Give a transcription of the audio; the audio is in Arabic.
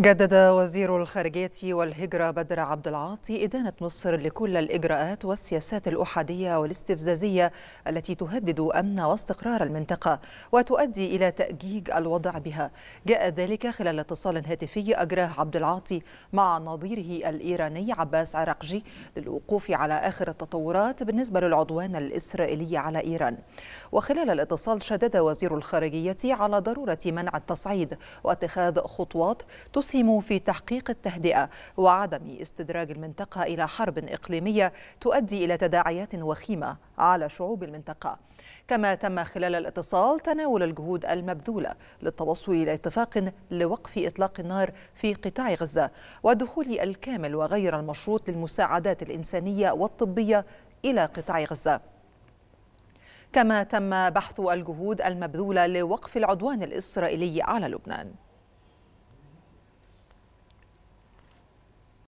جدد وزير الخارجية والهجرة بدر عبد العاطي إدانة مصر لكل الإجراءات والسياسات الأحادية والاستفزازية التي تهدد أمن واستقرار المنطقة وتؤدي إلى تأجيج الوضع بها جاء ذلك خلال اتصال هاتفي أجراه عبد العاطي مع نظيره الإيراني عباس عراقجي للوقوف على آخر التطورات بالنسبة للعدوان الإسرائيلي على إيران وخلال الاتصال شدد وزير الخارجية على ضرورة منع التصعيد واتخاذ خطوات اسهموا في تحقيق التهدئة وعدم استدراج المنطقة إلى حرب إقليمية تؤدي إلى تداعيات وخيمة على شعوب المنطقة كما تم خلال الاتصال تناول الجهود المبذولة للتوصل إلى اتفاق لوقف إطلاق النار في قطاع غزة والدخول الكامل وغير المشروط للمساعدات الإنسانية والطبية إلى قطاع غزة كما تم بحث الجهود المبذولة لوقف العدوان الإسرائيلي على لبنان